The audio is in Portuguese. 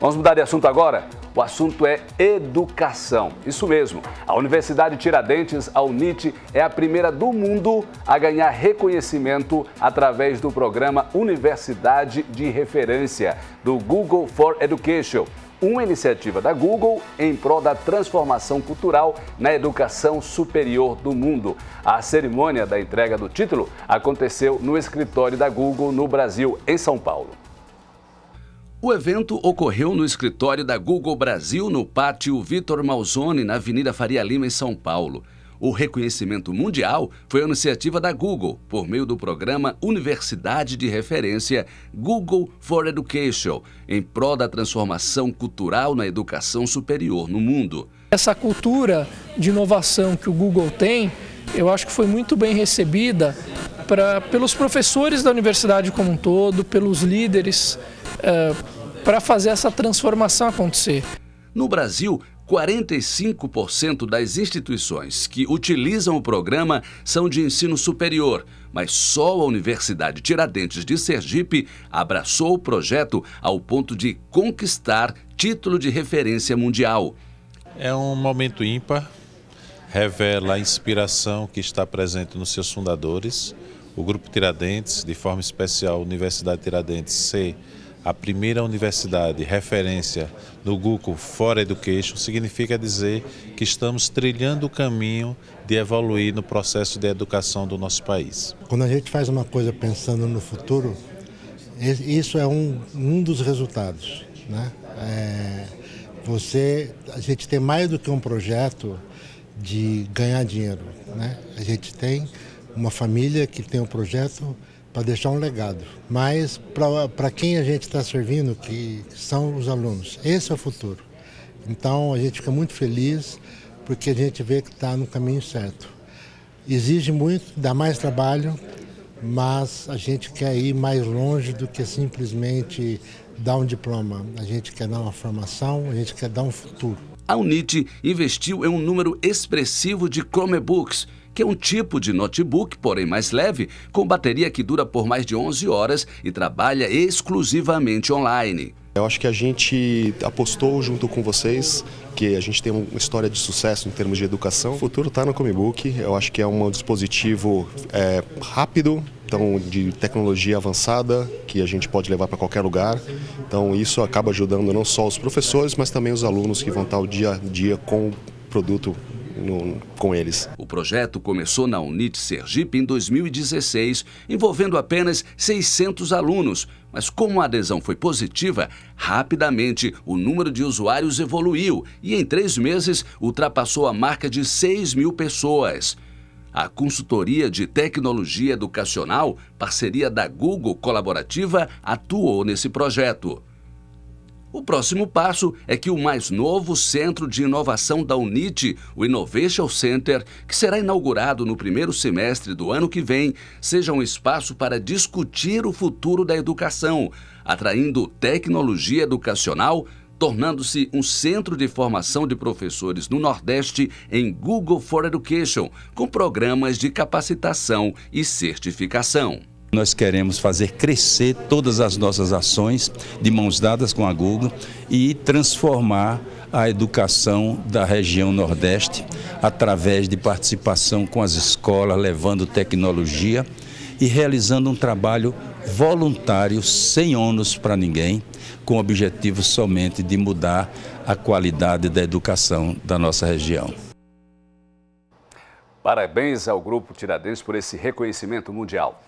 Vamos mudar de assunto agora? O assunto é educação. Isso mesmo. A Universidade Tiradentes, a UNIT, é a primeira do mundo a ganhar reconhecimento através do programa Universidade de Referência do Google for Education, uma iniciativa da Google em prol da transformação cultural na educação superior do mundo. A cerimônia da entrega do título aconteceu no escritório da Google no Brasil, em São Paulo. O evento ocorreu no escritório da Google Brasil, no pátio Vitor Malzone, na Avenida Faria Lima, em São Paulo. O reconhecimento mundial foi a iniciativa da Google, por meio do programa Universidade de Referência Google for Education, em prol da transformação cultural na educação superior no mundo. Essa cultura de inovação que o Google tem, eu acho que foi muito bem recebida pra, pelos professores da universidade como um todo, pelos líderes é, para fazer essa transformação acontecer. No Brasil, 45% das instituições que utilizam o programa são de ensino superior, mas só a Universidade Tiradentes de Sergipe abraçou o projeto ao ponto de conquistar título de referência mundial. É um momento ímpar, revela a inspiração que está presente nos seus fundadores. O Grupo Tiradentes, de forma especial, Universidade Tiradentes C a primeira universidade referência no Google fora education, significa dizer que estamos trilhando o caminho de evoluir no processo de educação do nosso país. Quando a gente faz uma coisa pensando no futuro, isso é um, um dos resultados. Né? É, você, a gente tem mais do que um projeto de ganhar dinheiro. Né? A gente tem uma família que tem um projeto para deixar um legado, mas para quem a gente está servindo, que são os alunos. Esse é o futuro. Então a gente fica muito feliz porque a gente vê que está no caminho certo. Exige muito, dá mais trabalho, mas a gente quer ir mais longe do que simplesmente dar um diploma. A gente quer dar uma formação, a gente quer dar um futuro. A Unite investiu em um número expressivo de Chromebooks que é um tipo de notebook, porém mais leve, com bateria que dura por mais de 11 horas e trabalha exclusivamente online. Eu acho que a gente apostou junto com vocês que a gente tem uma história de sucesso em termos de educação. O futuro está no Comibook. Eu acho que é um dispositivo é, rápido, então de tecnologia avançada que a gente pode levar para qualquer lugar. Então isso acaba ajudando não só os professores, mas também os alunos que vão estar o dia a dia com o produto no, com eles. O projeto começou na Unit Sergipe em 2016, envolvendo apenas 600 alunos. Mas como a adesão foi positiva, rapidamente o número de usuários evoluiu e em três meses ultrapassou a marca de 6 mil pessoas. A consultoria de tecnologia educacional, parceria da Google Colaborativa, atuou nesse projeto. O próximo passo é que o mais novo centro de inovação da UNIT, o Innovation Center, que será inaugurado no primeiro semestre do ano que vem, seja um espaço para discutir o futuro da educação, atraindo tecnologia educacional, tornando-se um centro de formação de professores no Nordeste em Google for Education, com programas de capacitação e certificação. Nós queremos fazer crescer todas as nossas ações de mãos dadas com a Google e transformar a educação da região Nordeste através de participação com as escolas, levando tecnologia e realizando um trabalho voluntário, sem ônus para ninguém, com o objetivo somente de mudar a qualidade da educação da nossa região. Parabéns ao Grupo Tiradentes por esse reconhecimento mundial.